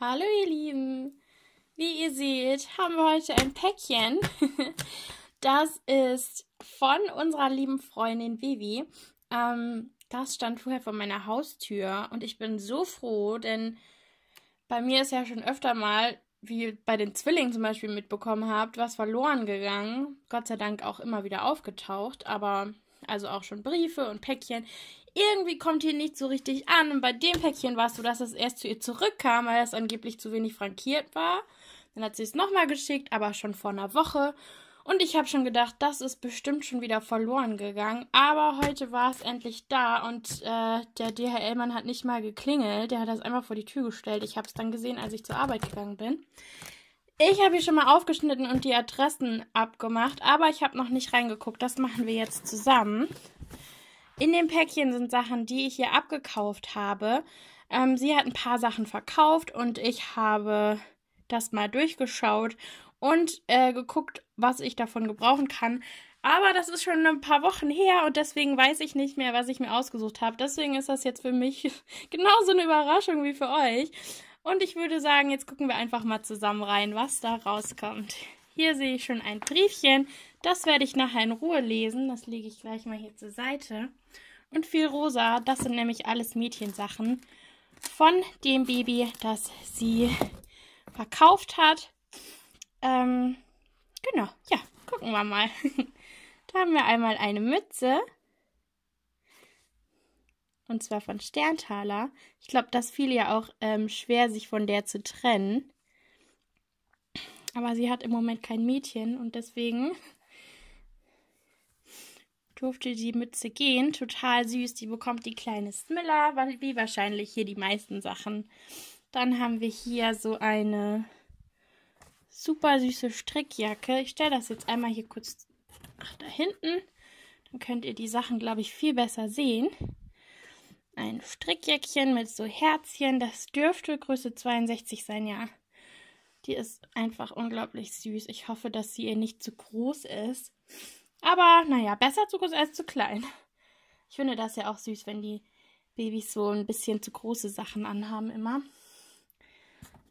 Hallo ihr Lieben! Wie ihr seht, haben wir heute ein Päckchen. Das ist von unserer lieben Freundin Vivi. Ähm, das stand vorher vor meiner Haustür und ich bin so froh, denn bei mir ist ja schon öfter mal, wie bei den Zwillingen zum Beispiel mitbekommen habt, was verloren gegangen. Gott sei Dank auch immer wieder aufgetaucht, aber also auch schon Briefe und Päckchen. Irgendwie kommt hier nicht so richtig an. Und bei dem Päckchen war es so, dass es erst zu ihr zurückkam, weil es angeblich zu wenig frankiert war. Dann hat sie es nochmal geschickt, aber schon vor einer Woche. Und ich habe schon gedacht, das ist bestimmt schon wieder verloren gegangen. Aber heute war es endlich da und äh, der DHL-Mann hat nicht mal geklingelt. Der hat das einfach vor die Tür gestellt. Ich habe es dann gesehen, als ich zur Arbeit gegangen bin. Ich habe hier schon mal aufgeschnitten und die Adressen abgemacht, aber ich habe noch nicht reingeguckt. Das machen wir jetzt zusammen. In dem Päckchen sind Sachen, die ich hier abgekauft habe. Ähm, sie hat ein paar Sachen verkauft und ich habe das mal durchgeschaut und äh, geguckt, was ich davon gebrauchen kann. Aber das ist schon ein paar Wochen her und deswegen weiß ich nicht mehr, was ich mir ausgesucht habe. Deswegen ist das jetzt für mich genauso eine Überraschung wie für euch. Und ich würde sagen, jetzt gucken wir einfach mal zusammen rein, was da rauskommt. Hier sehe ich schon ein Briefchen. Das werde ich nachher in Ruhe lesen. Das lege ich gleich mal hier zur Seite. Und viel rosa. Das sind nämlich alles Mädchensachen von dem Baby, das sie verkauft hat. Ähm, genau, ja, gucken wir mal. da haben wir einmal eine Mütze und zwar von Sterntaler. Ich glaube, das fiel ja auch ähm, schwer, sich von der zu trennen. Aber sie hat im Moment kein Mädchen und deswegen durfte die Mütze gehen. Total süß. Die bekommt die kleine Smilla, wie wahrscheinlich hier die meisten Sachen. Dann haben wir hier so eine super süße Strickjacke. Ich stelle das jetzt einmal hier kurz nach da hinten. Dann könnt ihr die Sachen, glaube ich, viel besser sehen ein Strickjäckchen mit so Herzchen. Das dürfte Größe 62 sein, ja. Die ist einfach unglaublich süß. Ich hoffe, dass sie ihr nicht zu groß ist. Aber naja, besser zu groß als zu klein. Ich finde das ja auch süß, wenn die Babys so ein bisschen zu große Sachen anhaben immer.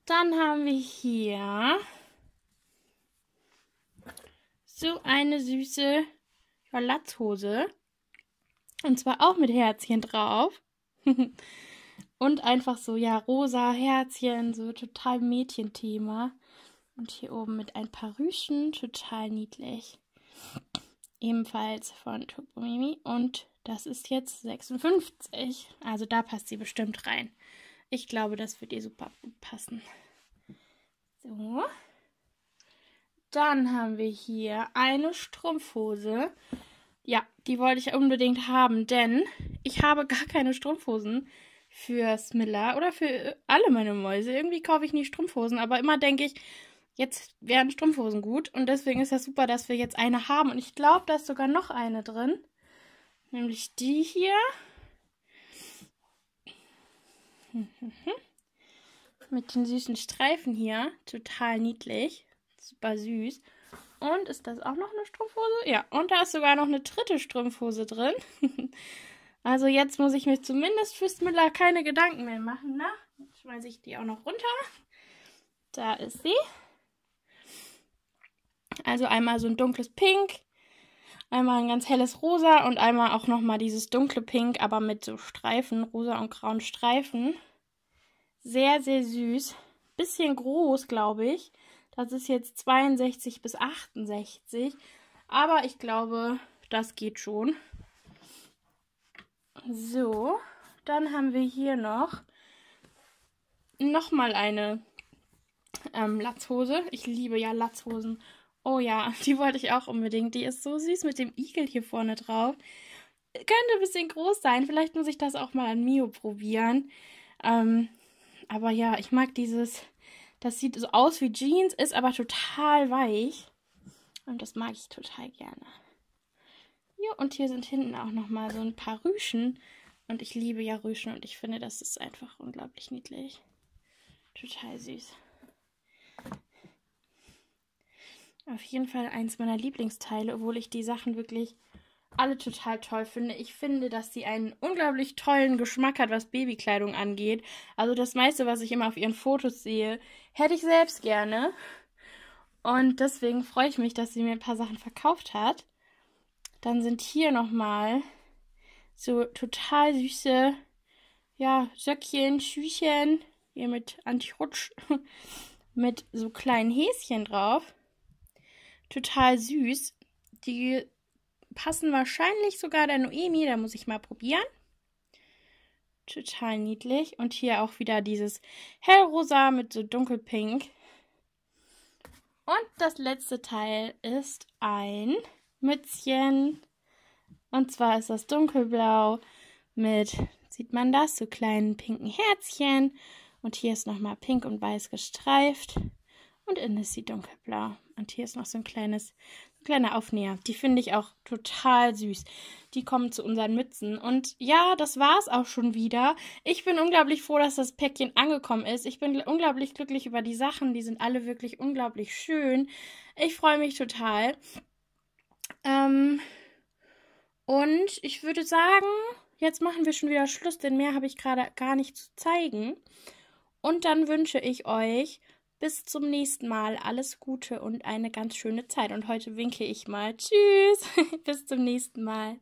Dann haben wir hier so eine süße Latzhose. Und zwar auch mit Herzchen drauf und einfach so, ja, rosa Herzchen, so total Mädchenthema. Und hier oben mit ein paar Rüschen, total niedlich. Ebenfalls von Topomimi. Und das ist jetzt 56. Also da passt sie bestimmt rein. Ich glaube, das wird ihr super gut passen. So. Dann haben wir hier eine Strumpfhose ja, die wollte ich unbedingt haben, denn ich habe gar keine Strumpfhosen für Smilla oder für alle meine Mäuse. Irgendwie kaufe ich nie Strumpfhosen, aber immer denke ich, jetzt wären Strumpfhosen gut und deswegen ist das super, dass wir jetzt eine haben. Und ich glaube, da ist sogar noch eine drin, nämlich die hier. Mit den süßen Streifen hier. Total niedlich. Super süß. Und ist das auch noch eine Strumpfhose? Ja, und da ist sogar noch eine dritte Strumpfhose drin. also jetzt muss ich mir zumindest fürs Miller keine Gedanken mehr machen. Na, ne? jetzt schmeiße ich die auch noch runter. Da ist sie. Also einmal so ein dunkles Pink, einmal ein ganz helles Rosa und einmal auch nochmal dieses dunkle Pink, aber mit so Streifen, rosa und grauen Streifen. Sehr, sehr süß. Bisschen groß, glaube ich. Das ist jetzt 62 bis 68. Aber ich glaube, das geht schon. So, dann haben wir hier noch nochmal eine ähm, Latzhose. Ich liebe ja Latzhosen. Oh ja, die wollte ich auch unbedingt. Die ist so süß mit dem Igel hier vorne drauf. Könnte ein bisschen groß sein. Vielleicht muss ich das auch mal an Mio probieren. Ähm, aber ja, ich mag dieses das sieht so aus wie Jeans, ist aber total weich. Und das mag ich total gerne. Ja, und hier sind hinten auch nochmal so ein paar Rüschen. Und ich liebe ja Rüschen und ich finde, das ist einfach unglaublich niedlich. Total süß. Auf jeden Fall eins meiner Lieblingsteile, obwohl ich die Sachen wirklich alle total toll finde. Ich finde, dass sie einen unglaublich tollen Geschmack hat, was Babykleidung angeht. Also das meiste, was ich immer auf ihren Fotos sehe, hätte ich selbst gerne. Und deswegen freue ich mich, dass sie mir ein paar Sachen verkauft hat. Dann sind hier nochmal so total süße, ja, Söckchen, Schüchen, hier mit Antirutsch, mit so kleinen Häschen drauf. Total süß. Die passen wahrscheinlich sogar der Noemi. Da muss ich mal probieren. Total niedlich. Und hier auch wieder dieses hellrosa mit so dunkelpink. Und das letzte Teil ist ein Mützchen. Und zwar ist das dunkelblau mit, sieht man das, so kleinen pinken Herzchen. Und hier ist nochmal pink und weiß gestreift. Und innen ist sie dunkelblau. Und hier ist noch so ein kleines, so kleiner Aufnäher. Die finde ich auch total süß. Die kommen zu unseren Mützen. Und ja, das war es auch schon wieder. Ich bin unglaublich froh, dass das Päckchen angekommen ist. Ich bin unglaublich glücklich über die Sachen. Die sind alle wirklich unglaublich schön. Ich freue mich total. Ähm, und ich würde sagen, jetzt machen wir schon wieder Schluss, denn mehr habe ich gerade gar nicht zu zeigen. Und dann wünsche ich euch bis zum nächsten Mal. Alles Gute und eine ganz schöne Zeit. Und heute winke ich mal. Tschüss. Bis zum nächsten Mal.